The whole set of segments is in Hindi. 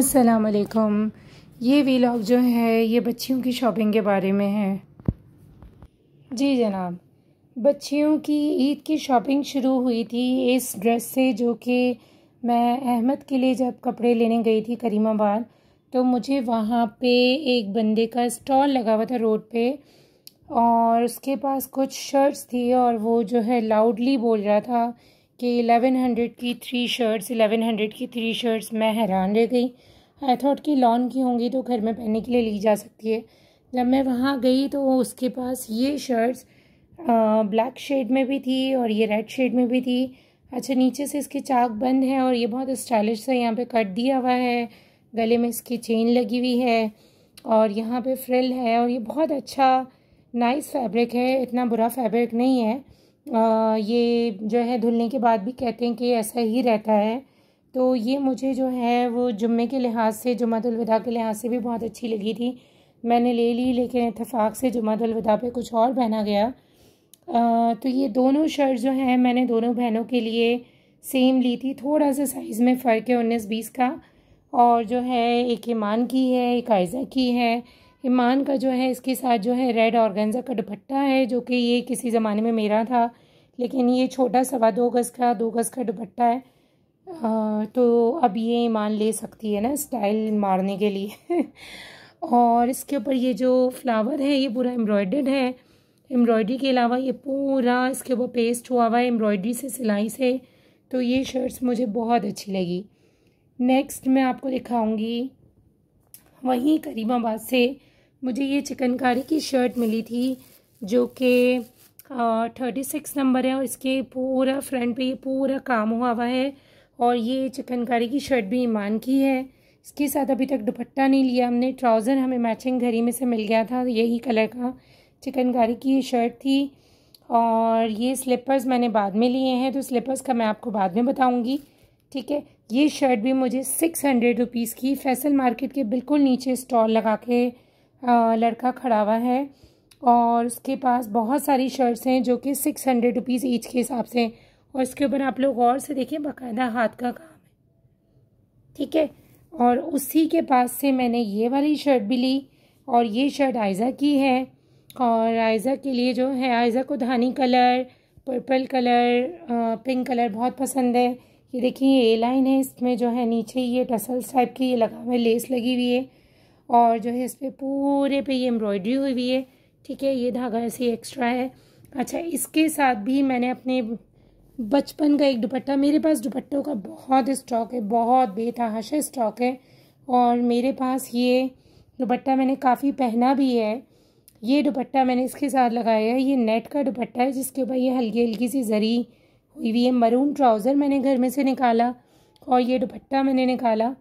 अस्सलाम वालेकुम ये वीलॉग जो है ये बच्चियों की शॉपिंग के बारे में है जी जनाब बच्चियों की ईद की शॉपिंग शुरू हुई थी इस ड्रेस से जो कि मैं अहमद के लिए जब कपड़े लेने गई थी करीमाबाद तो मुझे वहाँ पे एक बंदे का स्टॉल लगा हुआ था रोड पे और उसके पास कुछ शर्ट्स थी और वो जो है लाउडली बोल रहा था कि एलेवन हंड्रेड की थ्री शर्ट्स एलेवन हंड्रेड की थ्री शर्ट्स मैं हैरान रह गई आई थॉट कि लॉन की होंगी तो घर में पहनने के लिए ली जा सकती है जब मैं वहाँ गई तो उसके पास ये शर्ट्स ब्लैक शेड में भी थी और ये रेड शेड में भी थी अच्छा नीचे से इसके चाक बंद है और ये बहुत स्टाइलिश सा यहाँ पे कट दिया हुआ है गले में इसकी चेन लगी हुई है और यहाँ पे फ्रिल है और ये बहुत अच्छा नाइस फैब्रिक है इतना बुरा फैब्रिक नहीं है ये जो है धुलने के बाद भी कहते हैं कि ऐसा ही रहता है तो ये मुझे जो है वो जुम्मे के लिहाज से जुम्मतलविदा के लिहाज से भी बहुत अच्छी लगी थी मैंने ले ली लेकिन इतफ़ाक़ से जुम्मतलविदा पे कुछ और पहना गया आ, तो ये दोनों शर्ट जो हैं मैंने दोनों बहनों के लिए सेम ली थी थोड़ा सा साइज़ में फ़र्क है उन्नीस बीस का और जो है एक ईमान की है एक आयज़ा की है ईमान का जो है इसके साथ जो है रेड ऑर्गेन्जा का दुपट्टा है जो कि ये किसी ज़माने में मेरा था लेकिन ये छोटा सवा दो गज़ का दो गज़ का दुपट्टा है आ, तो अब ये ईमान ले सकती है ना स्टाइल मारने के लिए और इसके ऊपर ये जो फ्लावर है ये पूरा एम्ब्रॉयडर्ड है एम्ब्रॉयडरी के अलावा ये पूरा इसके ऊपर पेस्ट हुआ हुआ है एम्ब्रॉयडरी से सिलाई से तो ये शर्ट्स मुझे बहुत अच्छी लगी नेक्स्ट मैं आपको दिखाऊंगी वहीं करीमाबाद से मुझे ये चिकनकारी की शर्ट मिली थी जो कि थर्टी सिक्स नंबर है और इसके पूरा फ्रंट पे ये पूरा काम हुआ हुआ है और ये चिकनकारी की शर्ट भी ईमान की है इसके साथ अभी तक दुपट्टा नहीं लिया हमने ट्राउज़र हमें मैचिंग घड़ी में से मिल गया था यही कलर का चिकनकारी की ये शर्ट थी और ये स्लीपर्स मैंने बाद में लिए हैं तो स्लीपर्स का मैं आपको बाद में बताऊँगी ठीक है ये शर्ट भी मुझे सिक्स हंड्रेड रुपीज़ की फैसल मार्केट के बिल्कुल नीचे स्टॉल लगा के लड़का खड़ा हुआ है और उसके पास बहुत सारी शर्ट्स हैं जो कि सिक्स हंड्रेड रुपीज़ ईच के हिसाब से और इसके ऊपर आप लोग गौर से देखें बाकायदा हाथ का काम है ठीक है और उसी के पास से मैंने ये वाली शर्ट भी ली और ये शर्ट आयज़ा की है और आयज़ा के लिए जो है आयज़ा को धानी colour purple colour pink colour बहुत पसंद है ये देखिए ये ए लाइन है इसमें जो है नीचे ये टसल्स टाइप की ये लगा हुआ है लेस लगी हुई है और जो है इस पर पूरे पे ये एम्ब्रॉयडरी हुई हुई है ठीक है ये धागा ऐसे एक्स्ट्रा है अच्छा इसके साथ भी मैंने अपने बचपन का एक दुपट्टा मेरे पास दुपट्टों का बहुत स्टॉक है बहुत बेतहाशा स्टॉक है और मेरे पास ये दुपट्टा मैंने काफ़ी पहना भी है ये दुपट्टा मैंने इसके साथ लगाया है ये नेट का दुपट्टा है जिसके ऊपर ये हल्की हल्की सी जरी हुई हुई है मरून ट्राउज़र मैंने घर में से निकाला और ये दुपट्टा मैंने निकाला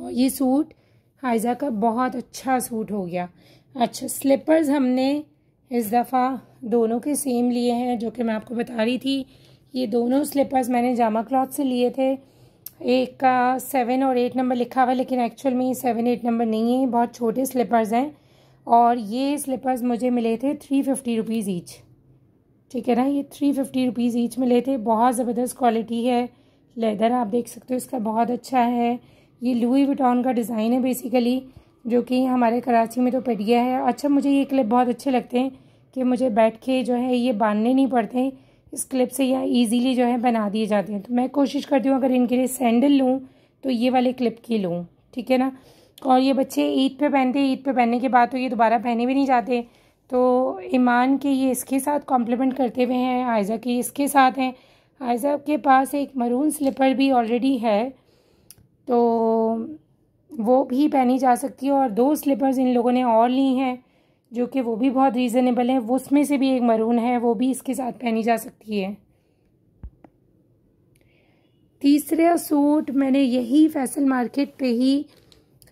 और ये सूट हाइजा का बहुत अच्छा सूट हो गया अच्छा स्लीपर्स हमने इस दफ़ा दोनों के सेम लिए हैं जो कि मैं आपको बता रही थी ये दोनों स्लीपर्स मैंने जामा क्लॉथ से लिए थे एक का सेवन और एट नंबर लिखा हुआ लेकिन एक्चुअल में ये सेवन एट नंबर नहीं है बहुत छोटे स्लीपर्स हैं और ये स्लीपर्स मुझे मिले थे थ्री फिफ्टी रुपीज़ ईच ठीक है ना ये थ्री फिफ्टी रुपीज़ ईच मिले थे बहुत ज़बरदस्त क्वालिटी है लेदर आप देख सकते हो इसका बहुत अच्छा है ये लुई विटॉन का डिज़ाइन है बेसिकली जो कि हमारे कराची में तो पट गया है अच्छा मुझे ये क्लिप बहुत अच्छे लगते हैं कि मुझे बैठ के जो है ये बांधने नहीं पड़ते इस क्लिप से यह ईजीली जो है बना दिए जाते हैं तो मैं कोशिश करती हूँ अगर इनके लिए सैंडल लूँ तो ये वाले क्लिप की लूँ ठीक है ना और ये बच्चे ईद पे पहनते हैं ईद पे पहनने के बाद तो ये दोबारा पहने भी नहीं जाते तो ईमान के ये इसके साथ कॉम्प्लीमेंट करते हुए हैं आयज़ा के इसके साथ हैं आयज़ा के पास एक मरून स्लीपर भी ऑलरेडी है तो वो भी पहनी जा सकती है और दो स्लीपर्स इन लोगों ने और ली हैं जो कि वो भी बहुत रीज़नेबल है वो उसमें से भी एक मरून है वो भी इसके साथ पहनी जा सकती है तीसरा सूट मैंने यही फैसल मार्केट पे ही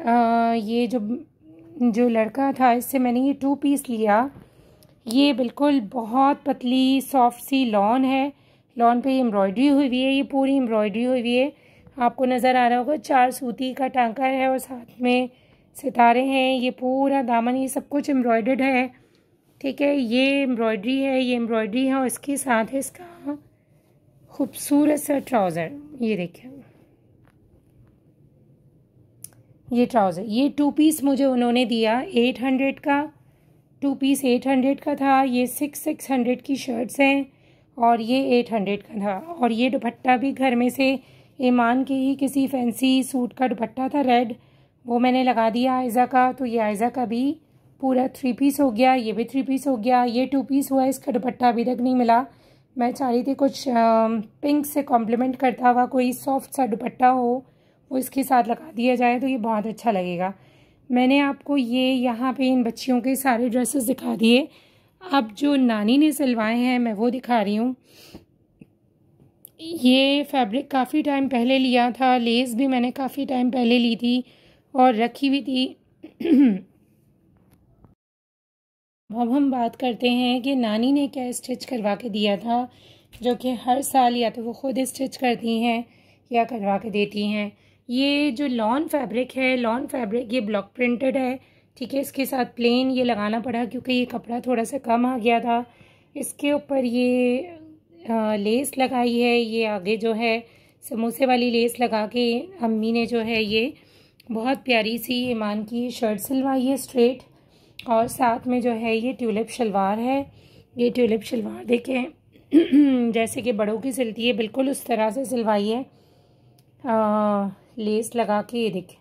आ, ये जो जो लड़का था इससे मैंने ये टू पीस लिया ये बिल्कुल बहुत पतली सॉफ्ट सी लॉन है लॉन पे एम्ब्रॉयडरी हुई हुई है ये पूरी एम्ब्रॉयडरी हुई हुई है आपको नज़र आ रहा होगा चार सूती का टांका है और साथ में सितारे हैं ये पूरा दामन ये सब कुछ एम्ब्रॉयडर्ड है ठीक है ये एम्ब्रॉयडरी है ये एम्ब्रॉयडरी है और इसके साथ है इसका खूबसूरत सा ट्राउज़र ये देखिए ये ट्राउज़र ये टू पीस मुझे उन्होंने दिया एट हंड्रेड का टू पीस एट हंड्रेड का था ये सिक्स सिक्स हंड्रेड की शर्ट्स हैं और ये एट हंड्रेड का था और ये दुपट्टा भी घर में से ईमान के ही किसी फैंसी सूट का दुपट्टा था रेड वो मैंने लगा दिया आयज़ा का तो ये आयज़ा का भी पूरा थ्री पीस हो गया ये भी थ्री पीस हो गया ये टू पीस हुआ इसका दुपट्टा अभी तक नहीं मिला मैं चाह रही थी कुछ पिंक से कॉम्प्लीमेंट करता हुआ कोई सॉफ्ट सा दुपट्टा हो वो इसके साथ लगा दिया जाए तो ये बहुत अच्छा लगेगा मैंने आपको ये यहाँ पे इन बच्चियों के सारे ड्रेसेस दिखा दिए अब जो नानी ने सिलवाए हैं मैं वो दिखा रही हूँ ये फैब्रिक काफ़ी टाइम पहले लिया था लेस भी मैंने काफ़ी टाइम पहले ली थी और रखी हुई थी अब हम बात करते हैं कि नानी ने क्या स्टिच करवा के दिया था जो कि हर साल या तो वो ख़ुद स्टिच करती हैं या करवा के देती हैं ये जो लॉन फैब्रिक है लॉन फैब्रिक ये ब्लॉक प्रिंटेड है ठीक है इसके साथ प्लेन ये लगाना पड़ा क्योंकि ये कपड़ा थोड़ा सा कम आ गया था इसके ऊपर ये लेस लगाई है ये आगे जो है समोसे वाली लेस लगा के अम्मी ने जो है ये बहुत प्यारी सी ईमान की शर्ट सिलवाई है स्ट्रेट और साथ में जो है ये ट्यूलिप शलवार है ये ट्यूलिप शलवार देखें जैसे कि बड़ों की सिलती है बिल्कुल उस तरह से सिलवाई है आ, लेस लगा के ये देखें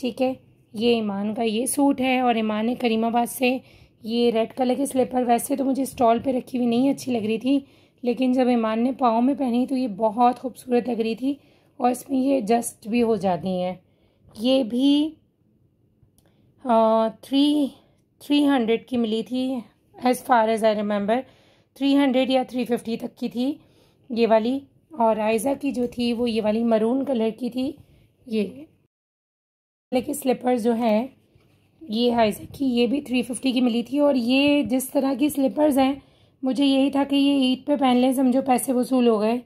ठीक है ये ईमान का ये सूट है और ईमान करीमाबाद से ये रेड कलर के स्लीपर वैसे तो मुझे स्टॉल पे रखी हुई नहीं अच्छी लग रही थी लेकिन जब ईमान ने पाँव में पहनी तो ये बहुत खूबसूरत लग रही थी और इसमें ये एडजस्ट भी हो जाती हैं ये भी थ्री थ्री हंड्रेड की मिली थी as far as I remember three hundred या थ्री फिफ्टी तक की थी ये वाली और आयज़ा की जो थी वो ये वाली मरून कलर की थी ये लेकिन स्लीपर्स जो हैं ये इसे की ये भी थ्री फिफ्टी की मिली थी और ये जिस तरह की स्लीपर्स हैं मुझे यही था कि ये ईट पे पहन लें समझो पैसे वसूल हो गए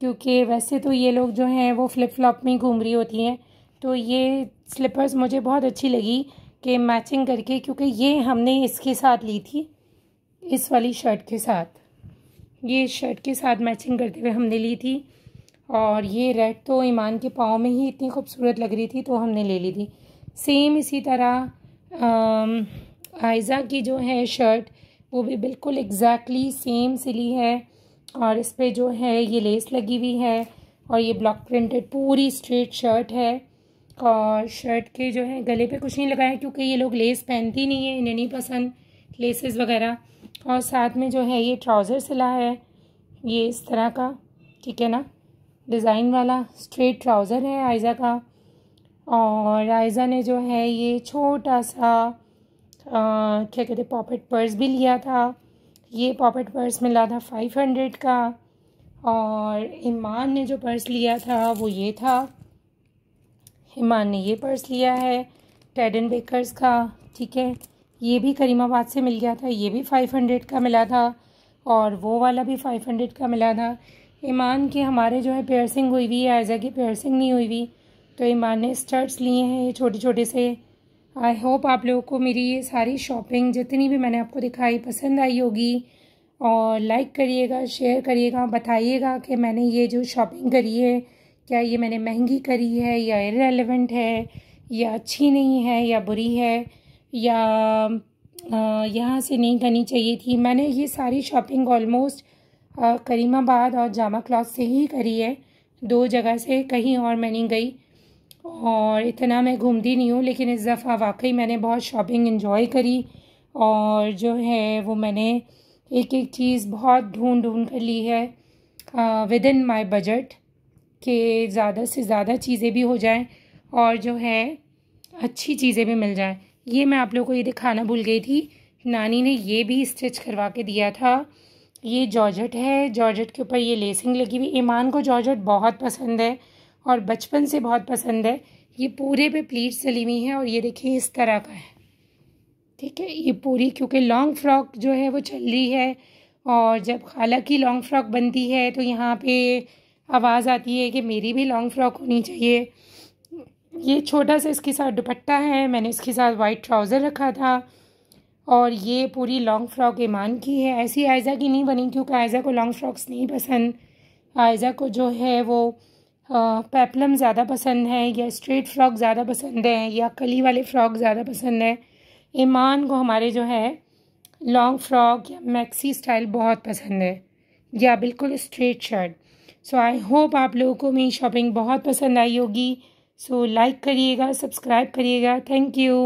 क्योंकि वैसे तो ये लोग जो हैं वो फ्लिप फ्लॉप में ही घूम रही होती हैं तो ये स्लीपर्स मुझे बहुत अच्छी लगी कि मैचिंग करके क्योंकि ये हमने इसके साथ ली थी इस वाली शर्ट के साथ ये शर्ट के साथ मैचिंग करते हुए हमने ली थी और ये रेड तो ईमान के पाँव में ही इतनी खूबसूरत लग रही थी तो हमने ले ली थी सेम इसी तरह आयज़ा um, की जो है शर्ट वो भी बिल्कुल एग्जैक्टली सेम सिली है और इस पर जो है ये लेस लगी हुई है और ये ब्लॉक प्रिंटेड पूरी स्ट्रेट शर्ट है और शर्ट के जो है गले पे कुछ नहीं लगाया क्योंकि ये लोग लेस पहनती नहीं है इन्हें नहीं पसंद लेसेस वगैरह और साथ में जो है ये ट्राउज़र सिला है ये इस तरह का ठीक है ना डिज़ाइन वाला स्ट्रेट ट्राउज़र है आयज़ा का और आयज़ा ने जो है ये छोटा सा आ, क्या कहते पॉपेट पर्स भी लिया था ये पॉपेट पर्स मिला था फाइव हंड्रेड का और ईमान ने जो पर्स लिया था वो ये था ईमान ने ये पर्स लिया है टेड एंड बेकर्स का ठीक है ये भी करीमाबाद से मिल गया था ये भी फाइव हंड्रेड का मिला था और वो वाला भी फाइव हंड्रेड का मिला था ईमान के हमारे जो है पेयरसिंग हुई हुई आयजा की पेयरसिंग नहीं हुई हुई तो ये मारने स्टर्ट्स लिए हैं ये छोटे छोटे से आई होप आप लोगों को मेरी ये सारी शॉपिंग जितनी भी मैंने आपको दिखाई पसंद आई होगी और लाइक करिएगा शेयर करिएगा बताइएगा कि मैंने ये जो शॉपिंग करी है क्या ये मैंने महंगी करी है या इरेलीवेंट है या अच्छी नहीं है या बुरी है या यहाँ से नहीं करनी चाहिए थी मैंने ये सारी शॉपिंग ऑलमोस्ट करीमाबाद और जामा क्लॉथ से ही करी है दो जगह से कहीं और मैं नहीं गई और इतना मैं घूमती नहीं हूँ लेकिन इस दफ़ा वाकई मैंने बहुत शॉपिंग इन्जॉय करी और जो है वो मैंने एक एक चीज़ बहुत ढूंढ ढूंढ कर ली है विद इन माई बजट के ज़्यादा से ज़्यादा चीज़ें भी हो जाएं और जो है अच्छी चीज़ें भी मिल जाएं ये मैं आप लोगों को ये दिखाना भूल गई थी नानी ने ये भी स्टिच करवा के दिया था ये जॉर्जट है जॉर्जट के ऊपर ये लेसिंग लगी हुई ईमान को जॉर्जट बहुत पसंद है और बचपन से बहुत पसंद है ये पूरे पे प्लीट सलीमी है और ये देखिए इस तरह का है ठीक है ये पूरी क्योंकि लॉन्ग फ्रॉक जो है वो चल रही है और जब खाला की लॉन्ग फ्रॉक बनती है तो यहाँ पे आवाज़ आती है कि मेरी भी लॉन्ग फ्रॉक होनी चाहिए ये छोटा सा इसके साथ दुपट्टा है मैंने इसके साथ वाइट ट्राउज़र रखा था और ये पूरी लॉन्ग फ्रॉक ईमान की है ऐसी आयज़ा की नहीं बनी क्योंकि आयज़ा को लॉन्ग फ्रॉक्स नहीं पसंद आयज़ा को जो है वो पेपलम ज़्यादा पसंद है या स्ट्रेट फ्रॉक ज़्यादा पसंद है या कली वाले फ्रॉक ज़्यादा पसंद है ईमान को हमारे जो है लॉन्ग फ्रॉक या मैक्सी स्टाइल बहुत पसंद है या बिल्कुल straight shirt so I hope आप लोगों को मेरी शॉपिंग बहुत पसंद आई होगी सो लाइक करिएगा सब्सक्राइब करिएगा थैंक यू